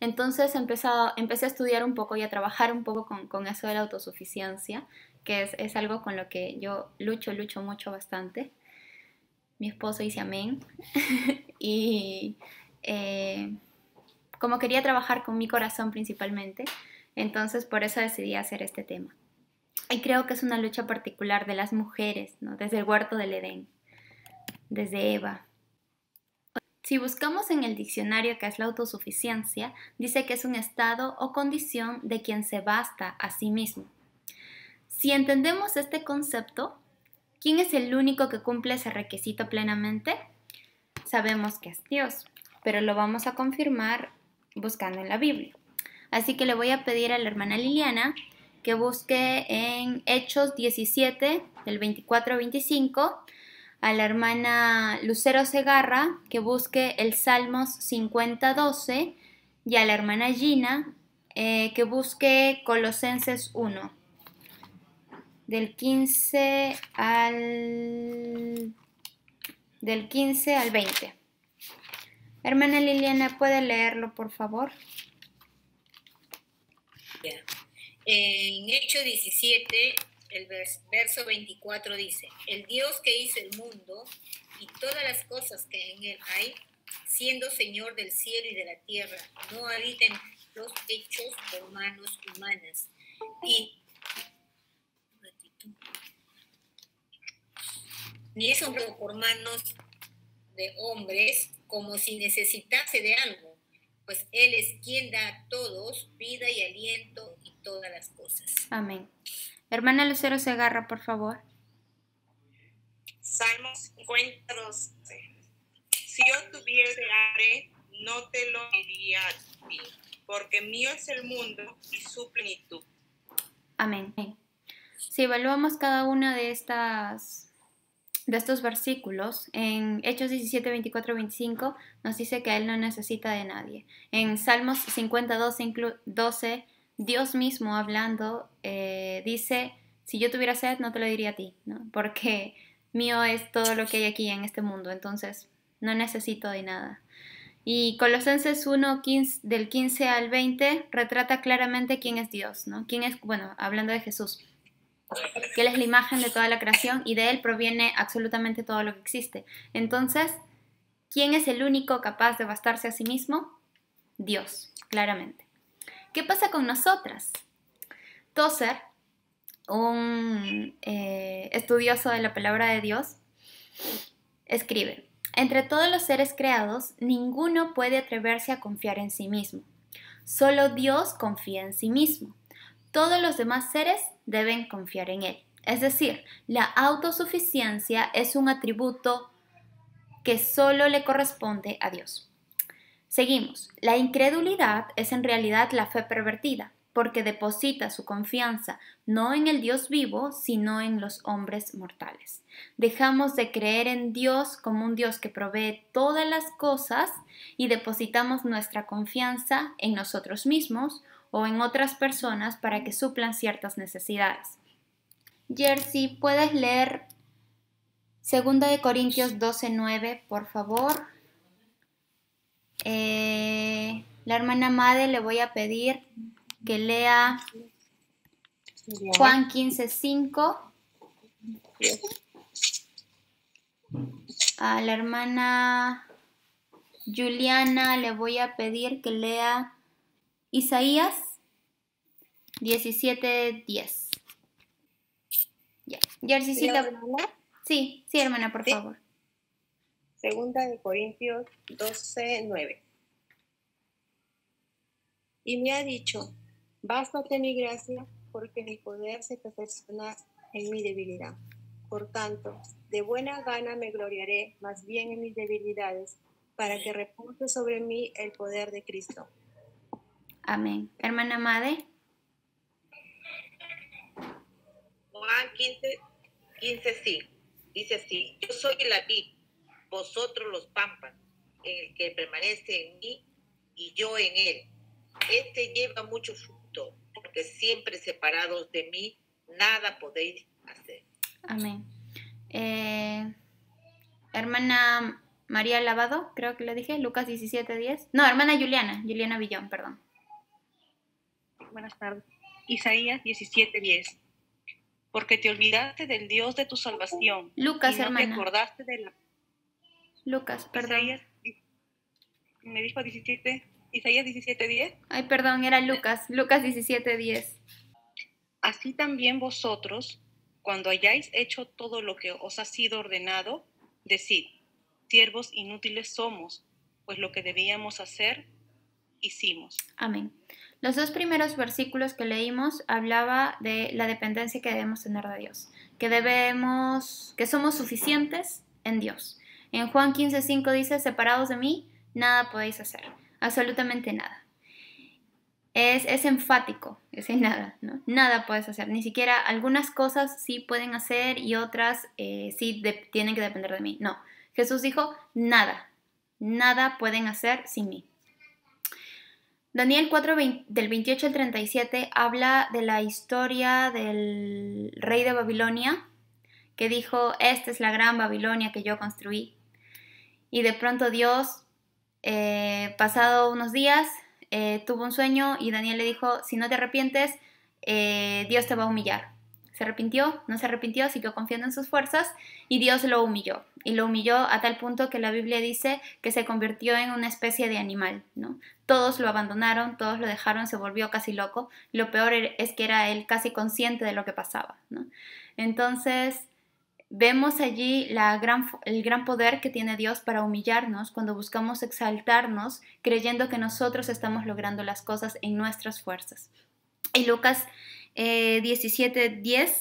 Entonces empecé a, estudiar un poco y a trabajar un poco con, eso de la autosuficiencia, que es, algo con lo que yo lucho, lucho mucho bastante. Mi esposo dice amén. y eh, como quería trabajar con mi corazón principalmente, entonces por eso decidí hacer este tema. Y creo que es una lucha particular de las mujeres, ¿no? desde el huerto del Edén, desde Eva, si buscamos en el diccionario que es la autosuficiencia, dice que es un estado o condición de quien se basta a sí mismo. Si entendemos este concepto, ¿quién es el único que cumple ese requisito plenamente? Sabemos que es Dios, pero lo vamos a confirmar buscando en la Biblia. Así que le voy a pedir a la hermana Liliana que busque en Hechos 17, del 24 25, a la hermana Lucero Segarra que busque el Salmos 50.12 y a la hermana Gina eh, que busque Colosenses 1, del 15 al, del 15 al 20. Hermana Liliana, ¿puede leerlo, por favor? En Hecho 17, el verso 24 dice, el Dios que hizo el mundo y todas las cosas que en él hay, siendo Señor del cielo y de la tierra, no habiten los hechos por manos humanas. Y ni es por manos de hombres, como si necesitase de algo, pues Él es quien da a todos vida y aliento y todas las cosas. Amén. Hermana Lucero se agarra, por favor. Salmo 52. Si yo tuviese hambre, no te lo diría a ti, porque mío es el mundo y su plenitud. Amén. Si evaluamos cada una de estas de estos versículos, en Hechos 17, 24, 25, nos dice que Él no necesita de nadie. En Salmos 52, 12, Dios mismo hablando eh, dice, si yo tuviera sed no te lo diría a ti, porque mío es todo lo que hay aquí en este mundo, entonces no necesito de nada. Y Colosenses 1, del 15 al 20, retrata claramente quién es Dios, ¿no? Quién es, bueno, hablando de Jesús, que Él es la imagen de toda la creación y de Él proviene absolutamente todo lo que existe. Entonces, ¿quién es el único capaz de bastarse a sí mismo? Dios, claramente. ¿Qué pasa con nosotras? Tozer, un eh, estudioso de la palabra de Dios, escribe, entre todos los seres creados, ninguno puede atreverse a confiar en sí mismo. Solo Dios confía en sí mismo. Todos los demás seres deben confiar en Él. Es decir, la autosuficiencia es un atributo que solo le corresponde a Dios. Seguimos. La incredulidad es en realidad la fe pervertida, porque deposita su confianza no en el Dios vivo, sino en los hombres mortales. Dejamos de creer en Dios como un Dios que provee todas las cosas y depositamos nuestra confianza en nosotros mismos o en otras personas para que suplan ciertas necesidades. Jersey, ¿puedes leer 2 Corintios 12:9, por favor? Eh, la hermana madre le voy a pedir que lea Juan 15.5. A la hermana Juliana le voy a pedir que lea Isaías 17.10. Ya. Sí, sí, hermana, por favor. Pregunta de Corintios 12, 9. Y me ha dicho, bástate mi gracia, porque mi poder se perfecciona en mi debilidad. Por tanto, de buena gana me gloriaré más bien en mis debilidades, para que repose sobre mí el poder de Cristo. Amén. Hermana Madre. Juan 15, 15 sí. Dice así, yo soy la vida vosotros los pampas, en el que permanece en mí y yo en él. Este lleva mucho fruto, porque siempre separados de mí, nada podéis hacer. Amén. Eh, hermana María Lavado, creo que le dije, Lucas 17:10. No, hermana Juliana, Juliana Villón, perdón. Buenas tardes. Isaías 17:10. Porque te olvidaste del Dios de tu salvación. Lucas, y Te acordaste de la Lucas, perdón. me dijo 17, Isaías 17:10. Ay, perdón, era Lucas, Lucas 17:10. Así también vosotros, cuando hayáis hecho todo lo que os ha sido ordenado, decid, siervos inútiles somos, pues lo que debíamos hacer, hicimos. Amén. Los dos primeros versículos que leímos hablaba de la dependencia que debemos tener de Dios, que debemos, que somos suficientes en Dios. En Juan 15:5 dice, separados de mí, nada podéis hacer, absolutamente nada. Es, enfático, es nada, ¿no? Nada puedes hacer, ni siquiera algunas cosas sí pueden hacer y otras eh, sí tienen que depender de mí. No, Jesús dijo, nada, nada pueden hacer sin mí. Daniel 4 del 28 al 37 habla de la historia del rey de Babilonia que dijo, esta es la gran Babilonia que yo construí y de pronto Dios, eh, pasado unos días, eh, tuvo un sueño y Daniel le dijo, si no te arrepientes, eh, Dios te va a humillar. Se arrepintió, no se arrepintió, siguió confiando en sus fuerzas y Dios lo humilló. Y lo humilló a tal punto que la Biblia dice que se convirtió en una especie de animal, ¿no? Todos lo abandonaron, todos lo dejaron, se volvió casi loco. Lo peor e-, es que era él casi consciente de lo que pasaba, ¿no? Entonces, Vemos allí el gran poder que tiene Dios para humillarnos cuando buscamos exaltarnos creyendo que nosotros estamos logrando las cosas en nuestras fuerzas. Y Lucas 17:10 eh,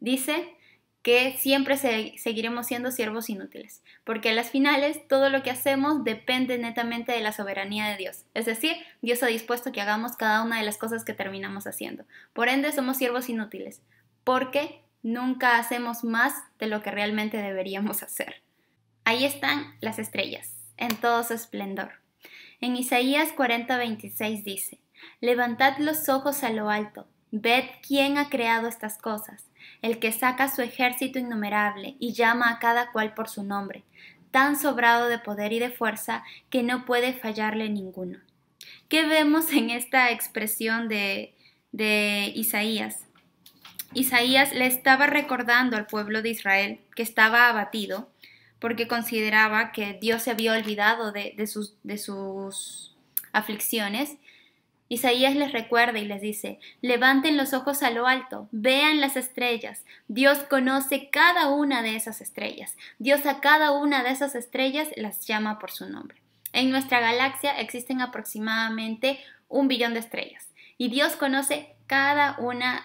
dice que siempre seguiremos siendo siervos inútiles, porque a las finales todo lo que hacemos depende netamente de la soberanía de Dios. Es decir, Dios ha dispuesto que hagamos cada una de las cosas que terminamos haciendo. Por ende, somos siervos inútiles, porque Nunca hacemos más de lo que realmente deberíamos hacer. Ahí están las estrellas, en todo su esplendor. En Isaías 40:26 dice, Levantad los ojos a lo alto, ved quién ha creado estas cosas, el que saca su ejército innumerable y llama a cada cual por su nombre, tan sobrado de poder y de fuerza que no puede fallarle ninguno. ¿Qué vemos en esta expresión de, de Isaías? Isaías le estaba recordando al pueblo de Israel que estaba abatido porque consideraba que Dios se había olvidado de, sus, sus aflicciones. Isaías les recuerda y les dice, levanten los ojos a lo alto, vean las estrellas, Dios conoce cada una de esas estrellas, Dios a cada una de esas estrellas las llama por su nombre. En nuestra galaxia existen aproximadamente un billón de estrellas y Dios conoce cada una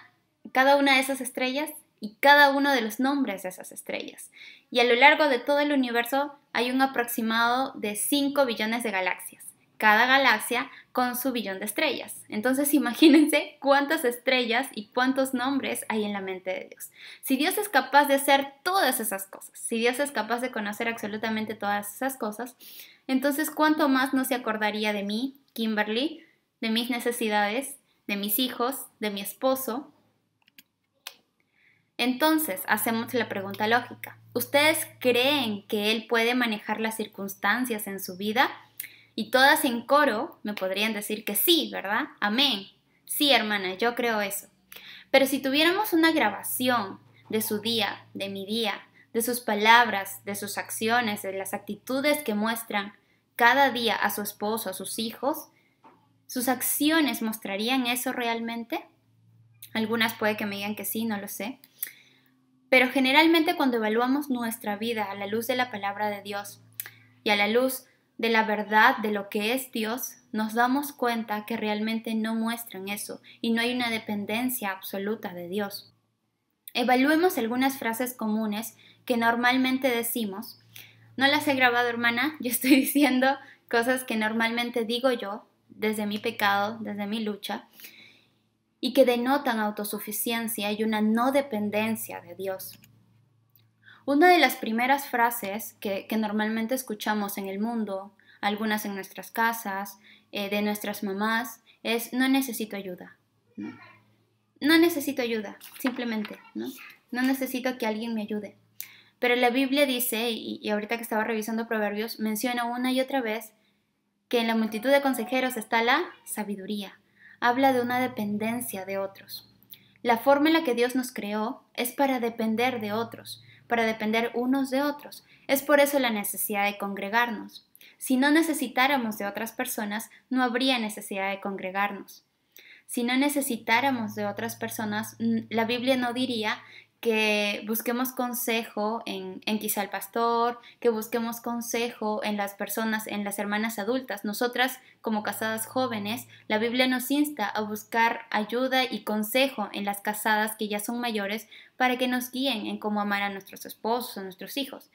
cada una de esas estrellas y cada uno de los nombres de esas estrellas. Y a lo largo de todo el universo hay un aproximado de 5 billones de galaxias, cada galaxia con su billón de estrellas. Entonces imagínense cuántas estrellas y cuántos nombres hay en la mente de Dios. Si Dios es capaz de hacer todas esas cosas, si Dios es capaz de conocer absolutamente todas esas cosas, entonces cuánto más no se acordaría de mí, Kimberly, de mis necesidades, de mis hijos, de mi esposo, entonces, hacemos la pregunta lógica. ¿Ustedes creen que él puede manejar las circunstancias en su vida? Y todas en coro me podrían decir que sí, ¿verdad? Amén. Sí, hermana, yo creo eso. Pero si tuviéramos una grabación de su día, de mi día, de sus palabras, de sus acciones, de las actitudes que muestran cada día a su esposo, a sus hijos, ¿sus acciones mostrarían eso realmente? Algunas puede que me digan que sí, no lo sé. Pero generalmente cuando evaluamos nuestra vida a la luz de la palabra de Dios y a la luz de la verdad de lo que es Dios, nos damos cuenta que realmente no muestran eso y no hay una dependencia absoluta de Dios. Evaluemos algunas frases comunes que normalmente decimos. No las he grabado, hermana, yo estoy diciendo cosas que normalmente digo yo desde mi pecado, desde mi lucha y que denotan autosuficiencia y una no dependencia de Dios. Una de las primeras frases que, normalmente escuchamos en el mundo, algunas en nuestras casas, eh, de nuestras mamás, es no necesito ayuda. ¿no? necesito ayuda, simplemente, ¿no? necesito que alguien me ayude. Pero la Biblia dice, y, y, ahorita que estaba revisando Proverbios, menciona una y otra vez que en la multitud de consejeros está la sabiduría habla de una dependencia de otros. La forma en la que Dios nos creó es para depender de otros, para depender unos de otros. Es por eso la necesidad de congregarnos. Si no necesitáramos de otras personas, no habría necesidad de congregarnos. Si no necesitáramos de otras personas, mm, la Biblia no diría que busquemos consejo en, quizá el pastor, que busquemos consejo en las personas, en las hermanas adultas. Nosotras, como casadas jóvenes, la Biblia nos insta a buscar ayuda y consejo en las casadas que ya son mayores para que nos guíen en cómo amar a nuestros esposos, a nuestros hijos.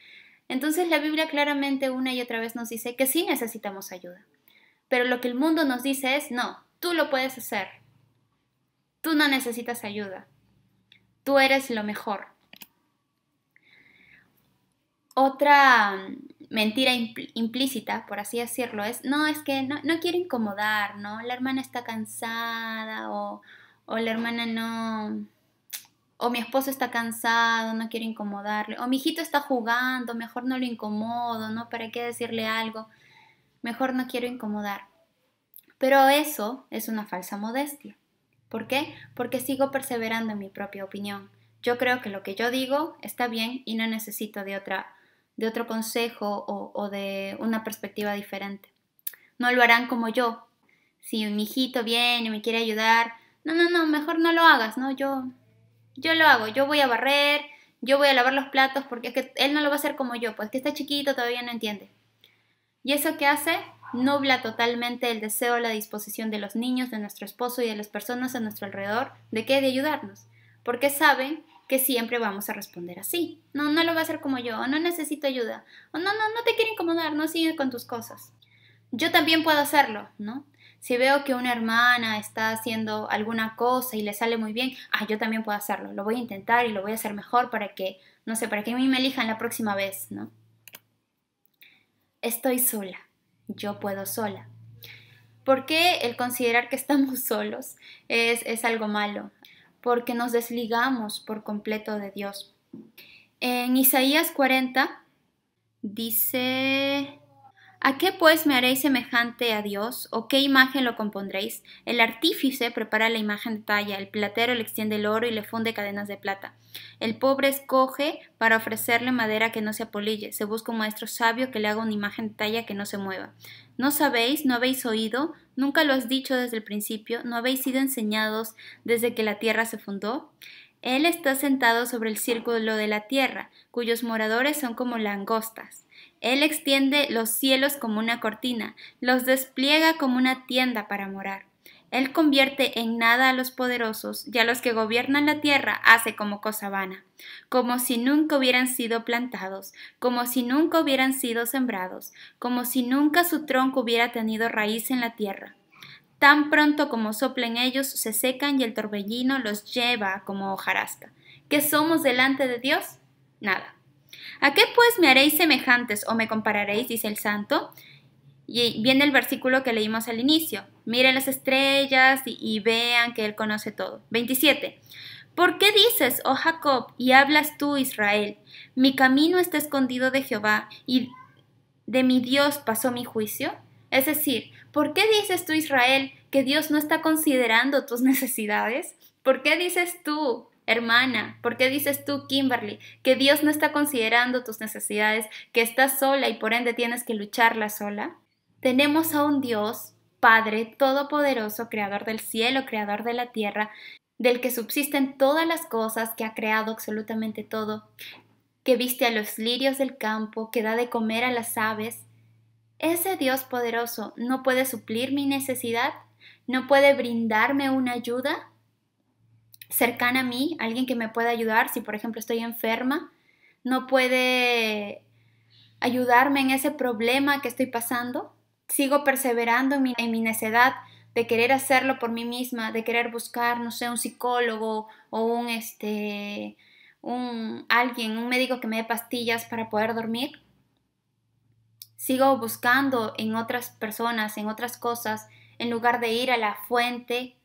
Entonces la Biblia claramente una y otra vez nos dice que sí necesitamos ayuda. Pero lo que el mundo nos dice es, no, tú lo puedes hacer. Tú no necesitas ayuda Tú eres lo mejor. Otra mm, mentira implícita, por así decirlo, es, no, es que no, quiero incomodar, ¿no? La hermana está cansada o, o la hermana no, o mi esposo está cansado, no quiero incomodarle, o mi hijito está jugando, mejor no lo incomodo, ¿no? ¿Para qué decirle algo? Mejor no quiero incomodar. Pero eso es una falsa modestia. ¿Por qué? Porque sigo perseverando en mi propia opinión. Yo creo que lo que yo digo está bien y no necesito de, otra, de otro consejo o, de una perspectiva diferente. No lo harán como yo. Si mi hijito viene y me quiere ayudar, no, no, no, mejor no lo hagas, ¿no? Yo, yo lo hago, yo voy a barrer, yo voy a lavar los platos porque es que él no lo va a hacer como yo, pues que está chiquito, todavía no entiende. ¿Y eso qué hace? nubla totalmente el deseo, la disposición de los niños, de nuestro esposo y de las personas a nuestro alrededor de que de ayudarnos, porque saben que siempre vamos a responder así. No, no lo va a hacer como yo, no necesito ayuda, o no, no, no te quiero incomodar, no sigue con tus cosas. Yo también puedo hacerlo, ¿no? Si veo que una hermana está haciendo alguna cosa y le sale muy bien, ah, yo también puedo hacerlo, lo voy a intentar y lo voy a hacer mejor para que, no sé, para que a mí me elijan la próxima vez, ¿no? Estoy sola yo puedo sola. ¿Por qué el considerar que estamos solos es, es algo malo? Porque nos desligamos por completo de Dios. En Isaías 40 dice ¿A qué pues me haréis semejante a Dios? ¿O qué imagen lo compondréis? El artífice prepara la imagen de talla, el platero le extiende el oro y le funde cadenas de plata. El pobre escoge para ofrecerle madera que no se apolille. Se busca un maestro sabio que le haga una imagen de talla que no se mueva. ¿No sabéis? ¿No habéis oído? ¿Nunca lo has dicho desde el principio? ¿No habéis sido enseñados desde que la tierra se fundó? Él está sentado sobre el círculo de la tierra, cuyos moradores son como langostas. Él extiende los cielos como una cortina, los despliega como una tienda para morar. Él convierte en nada a los poderosos y a los que gobiernan la tierra hace como cosa vana, como si nunca hubieran sido plantados, como si nunca hubieran sido sembrados, como si nunca su tronco hubiera tenido raíz en la tierra. Tan pronto como soplen ellos, se secan y el torbellino los lleva como hojarasca. ¿Qué somos delante de Dios? Nada. ¿A qué pues me haréis semejantes o me compararéis? dice el santo. Y viene el versículo que leímos al inicio. Miren las estrellas y, vean que Él conoce todo. 27. ¿Por qué dices, oh Jacob, y hablas tú, Israel? Mi camino está escondido de Jehová, y de mi Dios pasó mi juicio. Es decir, ¿por qué dices tú, Israel, que Dios no está considerando tus necesidades? ¿Por qué dices tú, Hermana, ¿por qué dices tú, Kimberly, que Dios no está considerando tus necesidades, que estás sola y por ende tienes que lucharla sola? Tenemos a un Dios, Padre Todopoderoso, Creador del cielo, Creador de la tierra, del que subsisten todas las cosas, que ha creado absolutamente todo, que viste a los lirios del campo, que da de comer a las aves. Ese Dios poderoso no puede suplir mi necesidad, no puede brindarme una ayuda cercana a mí, alguien que me pueda ayudar, si por ejemplo estoy enferma, no puede ayudarme en ese problema que estoy pasando, sigo perseverando en mi, necedad de querer hacerlo por mí misma, de querer buscar, no sé, un psicólogo o un, este, un, alguien, un médico que me dé pastillas para poder dormir. Sigo buscando en otras personas, en otras cosas, en lugar de ir a la fuente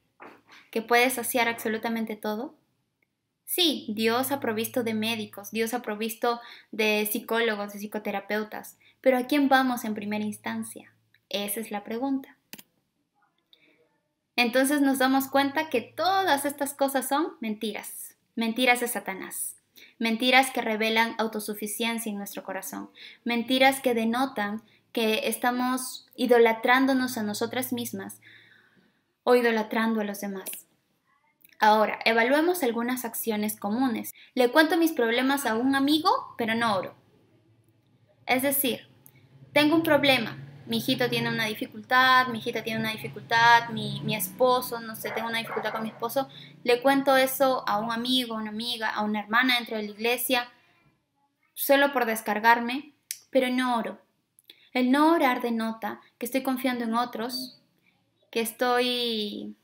que puede saciar absolutamente todo? Sí, Dios ha provisto de médicos, Dios ha provisto de psicólogos, de psicoterapeutas, pero ¿a quién vamos en primera instancia? Esa es la pregunta. Entonces nos damos cuenta que todas estas cosas son mentiras, mentiras de Satanás, mentiras que revelan autosuficiencia en nuestro corazón, mentiras que denotan que estamos idolatrándonos a nosotras mismas o idolatrando a los demás. Ahora, evaluemos algunas acciones comunes. Le cuento mis problemas a un amigo, pero no oro. Es decir, tengo un problema, mi hijito tiene una dificultad, mi hijita tiene una dificultad, mi, mi, esposo, no sé, tengo una dificultad con mi esposo, le cuento eso a un amigo, a una amiga, a una hermana dentro de la iglesia, solo por descargarme, pero no oro. El no orar denota que estoy confiando en otros, estoy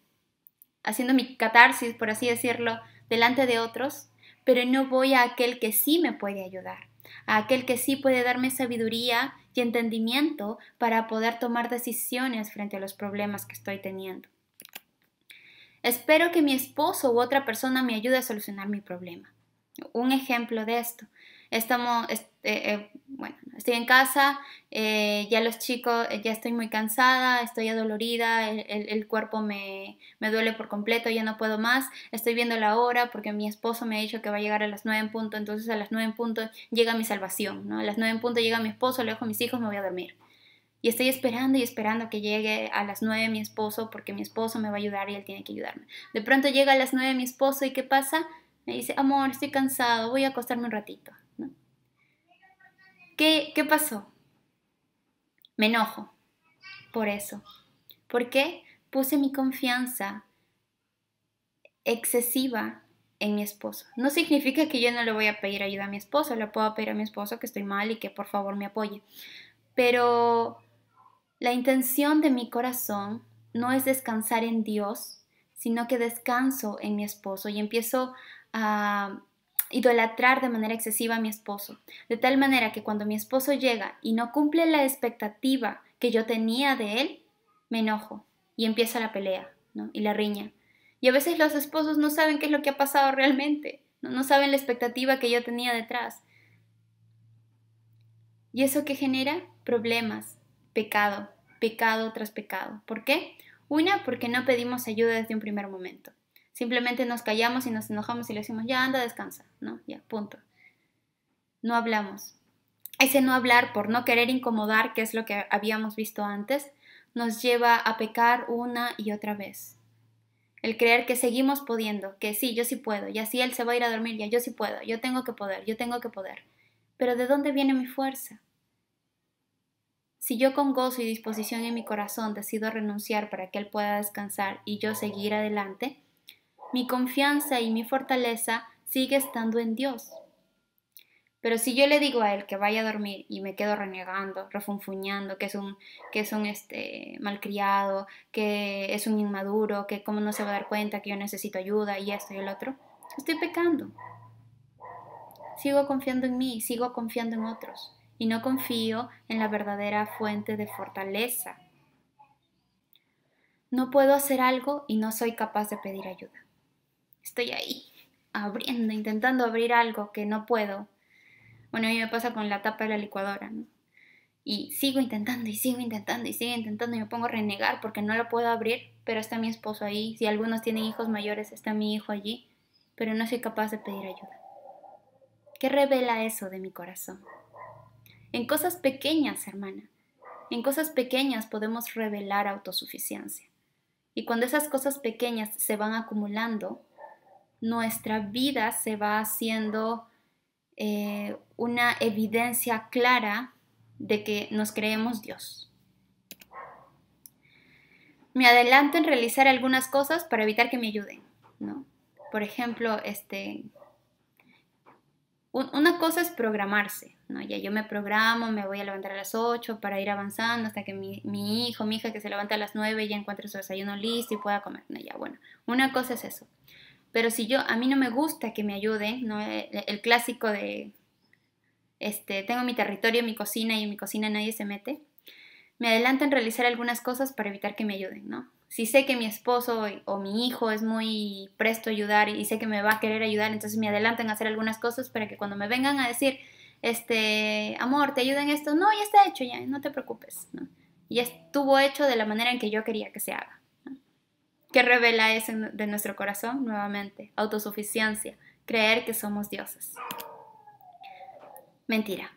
haciendo mi catarsis, por así decirlo, delante de otros, pero no voy a aquel que sí me puede ayudar, a aquel que sí puede darme sabiduría y entendimiento para poder tomar decisiones frente a los problemas que estoy teniendo. Espero que mi esposo u otra persona me ayude a solucionar mi problema. Un ejemplo de esto estamos, eh, eh, bueno, estoy en casa, eh, ya los chicos, ya estoy muy cansada, estoy adolorida, el, cuerpo me, duele por completo, ya no puedo más, estoy viendo la hora porque mi esposo me ha dicho que va a llegar a las nueve en punto, entonces a las nueve en punto llega mi salvación, ¿no? A las nueve en punto llega mi esposo, le dejo a mis hijos, me voy a dormir. Y estoy esperando y esperando que llegue a las nueve mi esposo porque mi esposo me va a ayudar y él tiene que ayudarme. De pronto llega a las nueve mi esposo y ¿qué pasa? Me dice, amor, estoy cansado, voy a acostarme un ratito. ¿Qué, pasó? Me enojo por eso. ¿Por qué? Puse mi confianza excesiva en mi esposo. No significa que yo no le voy a pedir ayuda a mi esposo, le puedo pedir a mi esposo que estoy mal y que por favor me apoye. Pero la intención de mi corazón no es descansar en Dios, sino que descanso en mi esposo y empiezo a idolatrar de manera excesiva a mi esposo, de tal manera que cuando mi esposo llega y no cumple la expectativa que yo tenía de él, me enojo y empieza la pelea y la riña. Y a veces los esposos no saben qué es lo que ha pasado realmente, no, saben la expectativa que yo tenía detrás. ¿Y eso que genera? Problemas, pecado, pecado tras pecado. ¿Por qué? Una, porque no pedimos ayuda desde un primer momento. Simplemente nos callamos y nos enojamos y le decimos, ya anda, descansa, ¿no? Ya, punto. No hablamos. Ese no hablar por no querer incomodar, que es lo que habíamos visto antes, nos lleva a pecar una y otra vez. El creer que seguimos pudiendo, que sí, yo sí puedo, y así él se va a ir a dormir, ya yo sí puedo, yo tengo que poder, yo tengo que poder. Pero ¿de dónde viene mi fuerza? Si yo con gozo y disposición en mi corazón decido renunciar para que Él pueda descansar y yo seguir adelante, mi confianza y mi fortaleza sigue estando en Dios. Pero si yo le digo a él que vaya a dormir y me quedo renegando, refunfuñando, que es un, que es este, malcriado, que es un inmaduro, que cómo no se va a dar cuenta que yo necesito ayuda y esto y el otro, estoy pecando. Sigo confiando en mí, sigo confiando en otros y no confío en la verdadera fuente de fortaleza. No puedo hacer algo y no soy capaz de pedir ayuda estoy ahí, abriendo, intentando abrir algo que no puedo. Bueno, a mí me pasa con la tapa de la licuadora, ¿no? Y sigo intentando y sigo intentando y sigo intentando y me pongo a renegar porque no lo puedo abrir, pero está mi esposo ahí. Si algunos tienen hijos mayores, está mi hijo allí, pero no soy capaz de pedir ayuda. ¿Qué revela eso de mi corazón? En cosas pequeñas, hermana. En cosas pequeñas podemos revelar autosuficiencia. Y cuando esas cosas pequeñas se van acumulando, nuestra vida se va haciendo eh, una evidencia clara de que nos creemos Dios. Me adelanto en realizar algunas cosas para evitar que me ayuden, ¿no? Por ejemplo, este, una cosa es programarse, Ya yo me programo, me voy a levantar a las 8 para ir avanzando hasta que mi, hijo, mi hija que se levanta a las 9 ya encuentre su desayuno listo y pueda comer. ya, bueno, una cosa es eso. Pero si yo, a mí no me gusta que me ayuden, ¿no? Eh, eh, el, clásico de, este, tengo mi territorio, mi cocina y en mi cocina nadie se mete, me adelantan en realizar algunas cosas para evitar que me ayuden, ¿no? Si sé que mi esposo o mi hijo es muy presto a ayudar y sé que me va a querer ayudar, entonces me adelantan a hacer algunas cosas para que cuando me vengan a decir, este, amor, ¿te ayuden esto? No, ya está hecho, ya, no te preocupes, ¿no? Ya estuvo hecho de la manera en que yo quería que se haga. ¿Qué revela eso de nuestro corazón? Nuevamente, autosuficiencia, creer que somos dioses. Mentira.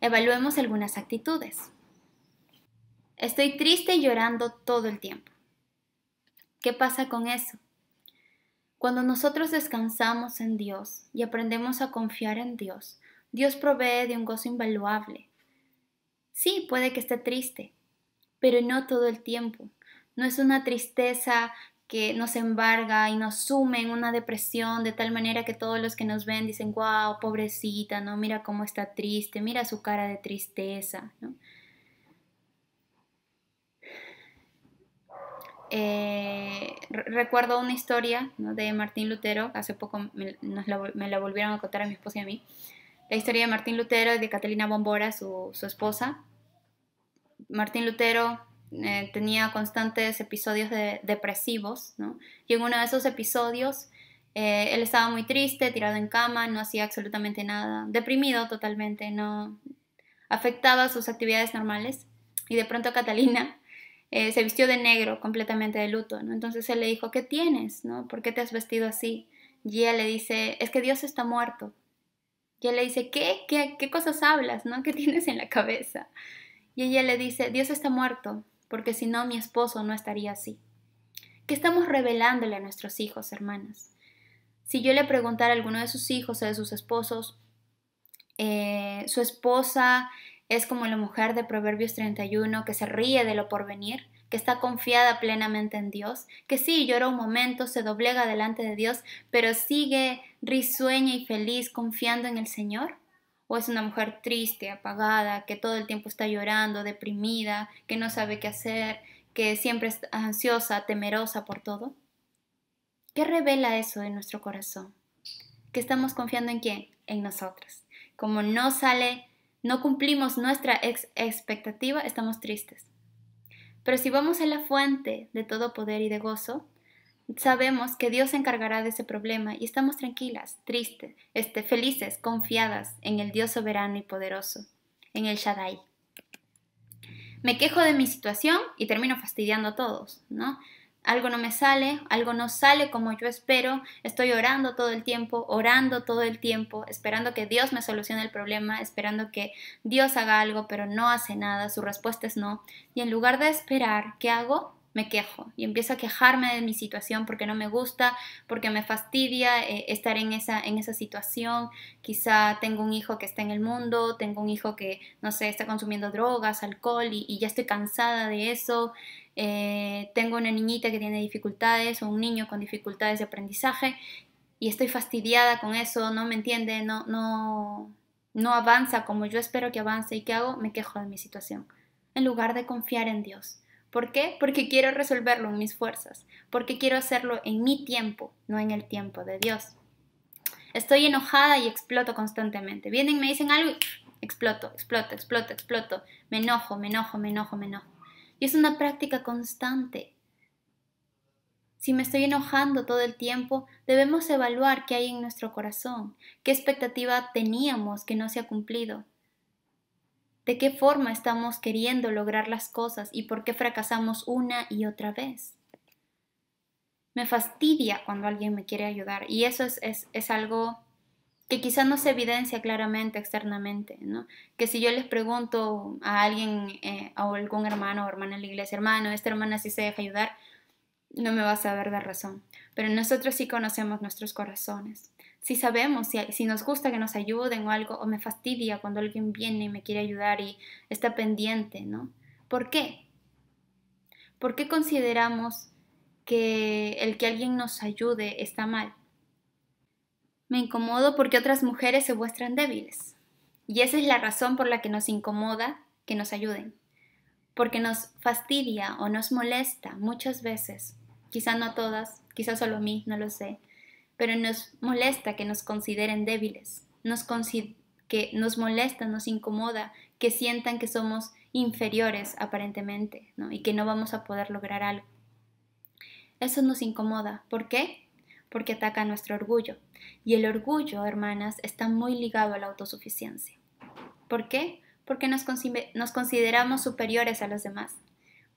Evaluemos algunas actitudes. Estoy triste y llorando todo el tiempo. ¿Qué pasa con eso? Cuando nosotros descansamos en Dios y aprendemos a confiar en Dios, Dios provee de un gozo invaluable. Sí, puede que esté triste, pero no todo el tiempo no es una tristeza que nos embarga y nos sume en una depresión de tal manera que todos los que nos ven dicen, wow, pobrecita, ¿no? Mira cómo está triste, mira su cara de tristeza, eh, recuerdo una historia de Martín Lutero, hace poco me, la, volvieron a contar a mi esposa y a mí, la historia de Martín Lutero y de Catalina Bombora, su, su esposa. Martín Lutero eh, tenía constantes episodios depresivos, ¿no? Y en uno de esos episodios eh, él estaba muy triste, tirado en cama, no hacía absolutamente nada, deprimido totalmente, no afectaba sus actividades normales. Y de pronto Catalina eh, se vistió de negro, completamente de luto, Entonces él le dijo, ¿qué tienes? ¿Por qué te has vestido así? Y ella le dice, es que Dios está muerto. Y él le dice, ¿qué? ¿Qué, cosas hablas? ¿no? ¿Qué tienes en la cabeza? Y ella le dice, Dios está muerto porque si no mi esposo no estaría así. ¿Qué estamos revelándole a nuestros hijos, hermanas? Si yo le preguntara a alguno de sus hijos o de sus esposos, eh, su esposa es como la mujer de Proverbios 31 que se ríe de lo porvenir, que está confiada plenamente en Dios, que sí llora un momento, se doblega delante de Dios, pero sigue risueña y feliz confiando en el Señor o es una mujer triste, apagada, que todo el tiempo está llorando, deprimida, que no sabe qué hacer, que siempre está ansiosa, temerosa por todo? ¿Qué revela eso en nuestro corazón? Que estamos confiando en quién? En nosotras. Como no sale, no cumplimos nuestra expectativa, estamos tristes. Pero si vamos a la fuente de todo poder y de gozo, Sabemos que Dios se encargará de ese problema y estamos tranquilas, tristes, este, felices, confiadas en el Dios soberano y poderoso, en el Shaddai. Me quejo de mi situación y termino fastidiando a todos, ¿no? Algo no me sale, algo no sale como yo espero, estoy orando todo el tiempo, orando todo el tiempo, esperando que Dios me solucione el problema, esperando que Dios haga algo, pero no hace nada, su respuesta es no. Y en lugar de esperar, ¿qué hago? me quejo y empiezo a quejarme de mi situación porque no me gusta, porque me fastidia eh, estar en esa, en esa situación. Quizá tengo un hijo que está en el mundo, tengo un hijo que, no sé, está consumiendo drogas, alcohol y, ya estoy cansada de eso. Eh, tengo una niñita que tiene dificultades o un niño con dificultades de aprendizaje y estoy fastidiada con eso, no me entiende, no, no, no avanza como yo espero que avance y qué hago, me quejo de mi situación en lugar de confiar en Dios ¿Por qué? Porque quiero resolverlo en mis fuerzas, porque quiero hacerlo en mi tiempo, no en el tiempo de Dios. Estoy enojada y exploto constantemente. Vienen, me dicen algo y exploto, exploto, exploto, exploto. Me enojo, me enojo, me enojo, me enojo. Y es una práctica constante. Si me estoy enojando todo el tiempo, debemos evaluar qué hay en nuestro corazón, qué expectativa teníamos que no se ha cumplido, de qué forma estamos queriendo lograr las cosas y por qué fracasamos una y otra vez. Me fastidia cuando alguien me quiere ayudar y eso es, es, algo que quizás no se evidencia claramente externamente, ¿no? Que si yo les pregunto a alguien, eh, a algún hermano o hermana en la iglesia, hermano, esta hermana sí se deja ayudar, no me va a saber dar razón. Pero nosotros sí conocemos nuestros corazones si sabemos, si, nos gusta que nos ayuden o algo, o me fastidia cuando alguien viene y me quiere ayudar y está pendiente, ¿no? ¿Por qué? ¿Por qué consideramos que el que alguien nos ayude está mal? Me incomodo porque otras mujeres se muestran débiles. Y esa es la razón por la que nos incomoda que nos ayuden. Porque nos fastidia o nos molesta muchas veces, quizá no todas, quizá solo a mí, no lo sé, pero nos molesta que nos consideren débiles, nos que nos molesta, nos incomoda, que sientan que somos inferiores aparentemente y que no vamos a poder lograr algo. Eso nos incomoda. ¿Por qué? Porque ataca nuestro orgullo. Y el orgullo, hermanas, está muy ligado a la autosuficiencia. ¿Por qué? Porque nos consideramos superiores a los demás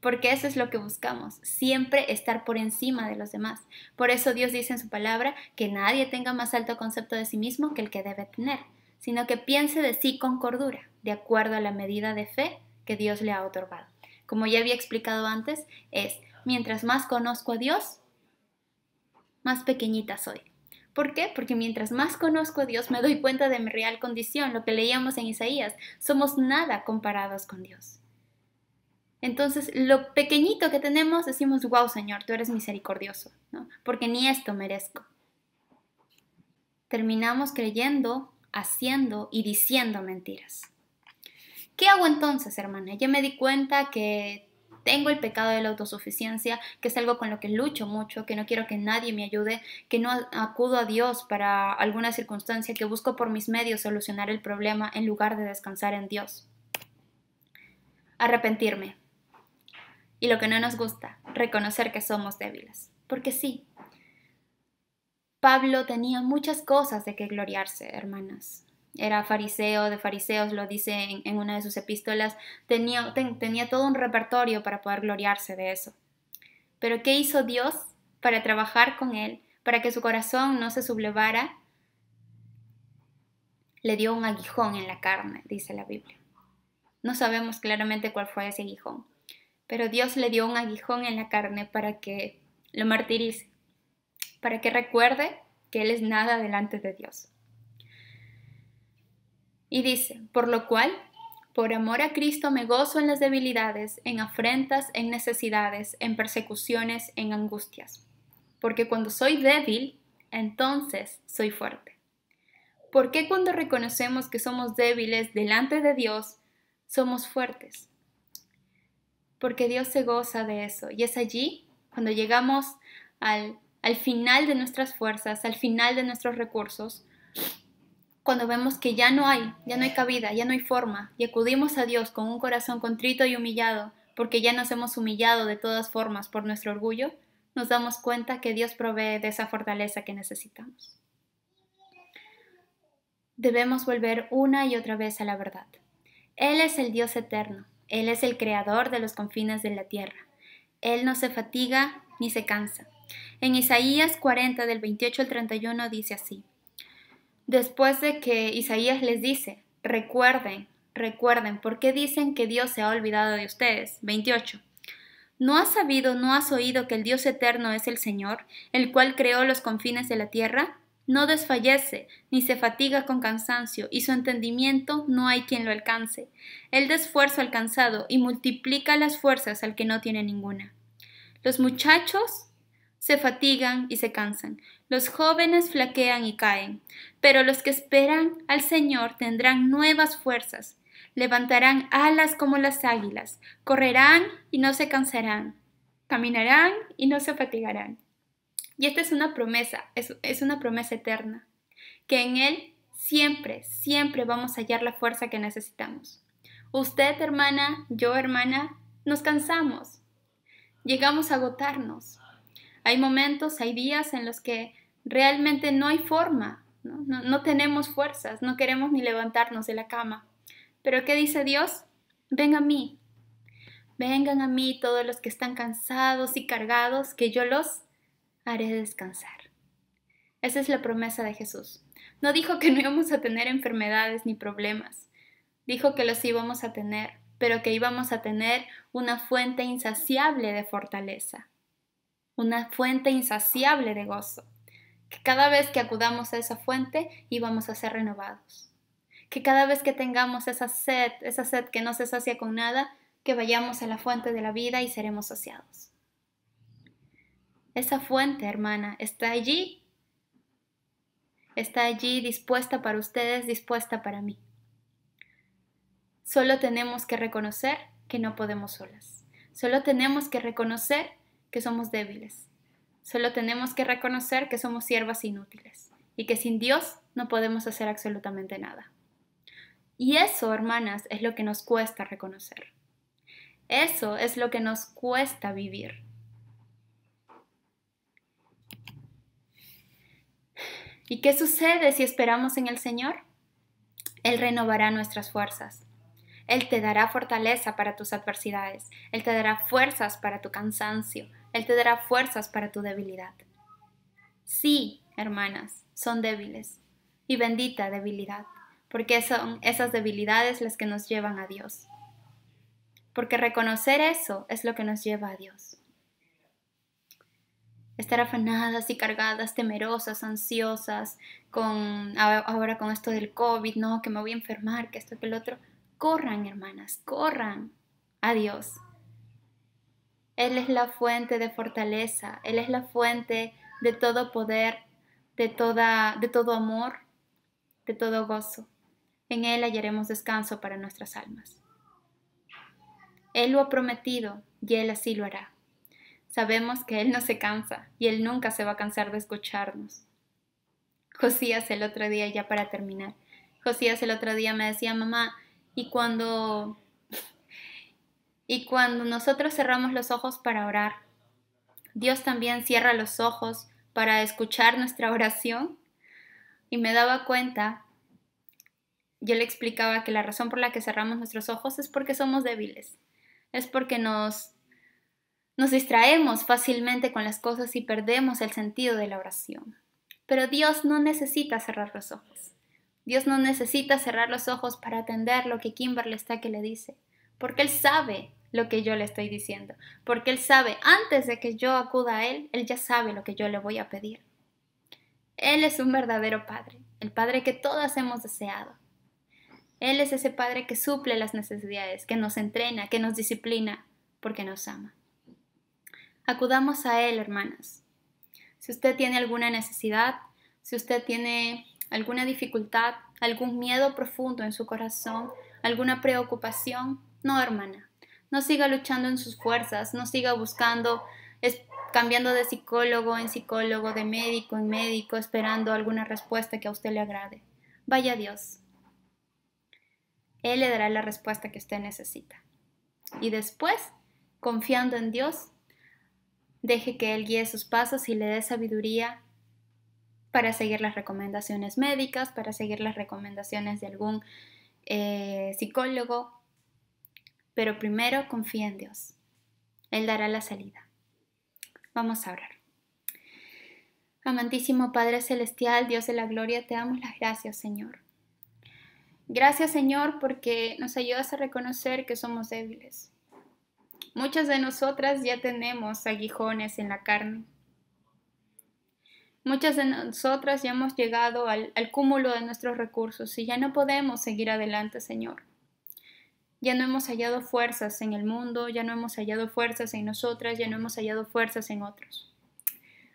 porque eso es lo que buscamos, siempre estar por encima de los demás. Por eso Dios dice en su palabra que nadie tenga más alto concepto de sí mismo que el que debe tener, sino que piense de sí con cordura, de acuerdo a la medida de fe que Dios le ha otorgado. Como ya había explicado antes, es, mientras más conozco a Dios, más pequeñita soy. ¿Por qué? Porque mientras más conozco a Dios me doy cuenta de mi real condición, lo que leíamos en Isaías, somos nada comparados con Dios. Entonces, lo pequeñito que tenemos, decimos, wow, Señor, tú eres misericordioso, ¿no? porque ni esto merezco. Terminamos creyendo, haciendo y diciendo mentiras. ¿Qué hago entonces, hermana? Yo me di cuenta que tengo el pecado de la autosuficiencia, que es algo con lo que lucho mucho, que no quiero que nadie me ayude, que no acudo a Dios para alguna circunstancia, que busco por mis medios solucionar el problema en lugar de descansar en Dios. Arrepentirme, y lo que no nos gusta, reconocer que somos débiles. Porque sí, Pablo tenía muchas cosas de que gloriarse, hermanas. Era fariseo de fariseos, lo dice en, una de sus epístolas. Tenía, tenía todo un repertorio para poder gloriarse de eso. Pero ¿qué hizo Dios para trabajar con él, para que su corazón no se sublevara? Le dio un aguijón en la carne, dice la Biblia. No sabemos claramente cuál fue ese aguijón, pero Dios le dio un aguijón en la carne para que lo martirice, para que recuerde que Él es nada delante de Dios. Y dice, por lo cual, por amor a Cristo me gozo en las debilidades, en afrentas, en necesidades, en persecuciones, en angustias. Porque cuando soy débil, entonces soy fuerte. ¿Por qué cuando reconocemos que somos débiles delante de Dios, somos fuertes? porque Dios se goza de eso. Y es allí, cuando llegamos al, al final de nuestras fuerzas, al final de nuestros recursos, cuando vemos que ya no hay, ya no hay cabida, ya no hay forma, y acudimos a Dios con un corazón contrito y humillado, porque ya nos hemos humillado de todas formas por nuestro orgullo, nos damos cuenta que Dios provee de esa fortaleza que necesitamos. Debemos volver una y otra vez a la verdad. Él es el Dios eterno, él es el creador de los confines de la tierra. Él no se fatiga ni se cansa. En Isaías 40 del 28 al 31 dice así. Después de que Isaías les dice, recuerden, recuerden, ¿por qué dicen que Dios se ha olvidado de ustedes? 28. ¿No has sabido, no has oído que el Dios eterno es el Señor, el cual creó los confines de la tierra? no desfallece, ni se fatiga con cansancio, y su entendimiento no hay quien lo alcance. Él da esfuerzo alcanzado y multiplica las fuerzas al que no tiene ninguna. Los muchachos se fatigan y se cansan, los jóvenes flaquean y caen, pero los que esperan al Señor tendrán nuevas fuerzas, levantarán alas como las águilas, correrán y no se cansarán, caminarán y no se fatigarán. Y esta es una promesa, es, una promesa eterna, que en Él siempre, siempre vamos a hallar la fuerza que necesitamos. Usted, hermana, yo, hermana, nos cansamos, llegamos a agotarnos. Hay momentos, hay días en los que realmente no hay forma, ¿no? tenemos fuerzas, no queremos ni levantarnos de la cama. Pero ¿qué dice Dios? Ven a mí, vengan a mí todos los que están cansados y cargados, que yo los haré descansar. Esa es la promesa de Jesús. No dijo que no íbamos a tener enfermedades ni problemas. Dijo que los íbamos a tener, pero que íbamos a tener una fuente insaciable de fortaleza, una fuente insaciable de gozo, que cada vez que acudamos a esa fuente íbamos a ser renovados, que cada vez que tengamos esa sed, esa sed que no se sacia con nada, que vayamos a la fuente de la vida y seremos saciados. Esa fuente, hermana, está allí. Está allí dispuesta para ustedes, dispuesta para mí. Solo tenemos que reconocer que no podemos solas. Solo tenemos que reconocer que somos débiles. Solo tenemos que reconocer que somos siervas inútiles y que sin Dios no podemos hacer absolutamente nada. Y eso, hermanas, es lo que nos cuesta reconocer. Eso es lo que nos cuesta vivir. ¿Y qué sucede si esperamos en el Señor? Él renovará nuestras fuerzas. Él te dará fortaleza para tus adversidades. Él te dará fuerzas para tu cansancio. Él te dará fuerzas para tu debilidad. Sí, hermanas, son débiles. Y bendita debilidad, porque son esas debilidades las que nos llevan a Dios. Porque reconocer eso es lo que nos lleva a Dios estar afanadas y cargadas, temerosas, ansiosas, con ahora con esto del COVID, no, que me voy a enfermar, que esto, que el otro. Corran, hermanas, corran a Dios. Él es la fuente de fortaleza, Él es la fuente de todo poder, de, toda, de todo amor, de todo gozo. En Él hallaremos descanso para nuestras almas. Él lo ha prometido y Él así lo hará. Sabemos que Él no se cansa y Él nunca se va a cansar de escucharnos. Josías el otro día, ya para terminar, Josías el otro día me decía, mamá, y cuando... y cuando nosotros cerramos los ojos para orar, Dios también cierra los ojos para escuchar nuestra oración. Y me daba cuenta, yo le explicaba que la razón por la que cerramos nuestros ojos es porque somos débiles, es porque nos nos distraemos fácilmente con las cosas y perdemos el sentido de la oración. Pero Dios no necesita cerrar los ojos. Dios no necesita cerrar los ojos para atender lo que Kimberly está que le dice, porque Él sabe lo que yo le estoy diciendo, porque Él sabe, antes de que yo acuda a Él, Él ya sabe lo que yo le voy a pedir. Él es un verdadero Padre, el Padre que todas hemos deseado. Él es ese Padre que suple las necesidades, que nos entrena, que nos disciplina, porque nos ama. Acudamos a Él, hermanas. Si usted tiene alguna necesidad, si usted tiene alguna dificultad, algún miedo profundo en su corazón, alguna preocupación, no, hermana. No siga luchando en sus fuerzas, no siga buscando, cambiando de psicólogo en psicólogo, de médico en médico, esperando alguna respuesta que a usted le agrade. Vaya Dios. Él le dará la respuesta que usted necesita. Y después, confiando en Dios, Deje que Él guíe sus pasos y le dé sabiduría para seguir las recomendaciones médicas, para seguir las recomendaciones de algún eh, psicólogo. Pero primero confía en Dios. Él dará la salida. Vamos a orar. Amantísimo Padre Celestial, Dios de la Gloria, te damos las gracias, Señor. Gracias, Señor, porque nos ayudas a reconocer que somos débiles, Muchas de nosotras ya tenemos aguijones en la carne. Muchas de nosotras ya hemos llegado al, cúmulo de nuestros recursos y ya no podemos seguir adelante, Señor. Ya no hemos hallado fuerzas en el mundo, ya no hemos hallado fuerzas en nosotras, ya no hemos hallado fuerzas en otros.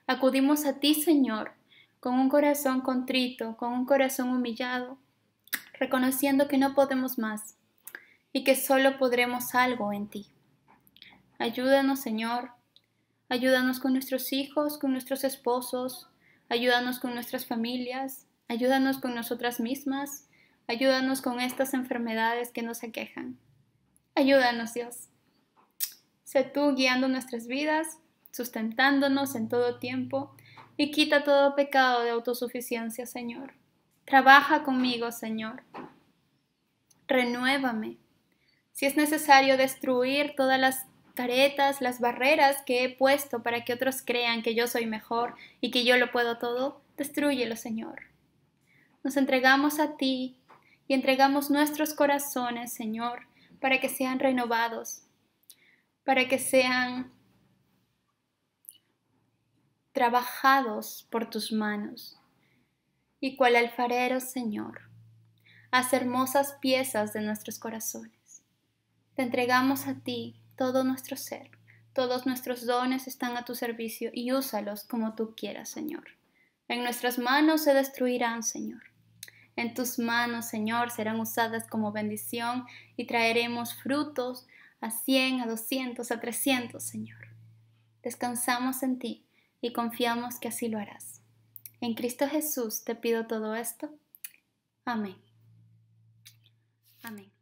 Acudimos a ti, Señor, con un corazón contrito, con un corazón humillado, reconociendo que no podemos más y que solo podremos algo en ti. Ayúdanos, Señor. Ayúdanos con nuestros hijos, con nuestros esposos. Ayúdanos con nuestras familias. Ayúdanos con nosotras mismas. Ayúdanos con estas enfermedades que nos aquejan. Ayúdanos, Dios. Sé tú guiando nuestras vidas, sustentándonos en todo tiempo y quita todo pecado de autosuficiencia, Señor. Trabaja conmigo, Señor. Renuévame. Si es necesario destruir todas las caretas, las barreras que he puesto para que otros crean que yo soy mejor y que yo lo puedo todo, destruyelo, Señor. Nos entregamos a ti y entregamos nuestros corazones, Señor, para que sean renovados, para que sean trabajados por tus manos. Y cual alfarero, Señor, haz hermosas piezas de nuestros corazones. Te entregamos a ti todo nuestro ser. Todos nuestros dones están a tu servicio y úsalos como tú quieras, Señor. En nuestras manos se destruirán, Señor. En tus manos, Señor, serán usadas como bendición y traeremos frutos a 100, a 200, a 300, Señor. Descansamos en ti y confiamos que así lo harás. En Cristo Jesús te pido todo esto. Amén. Amén.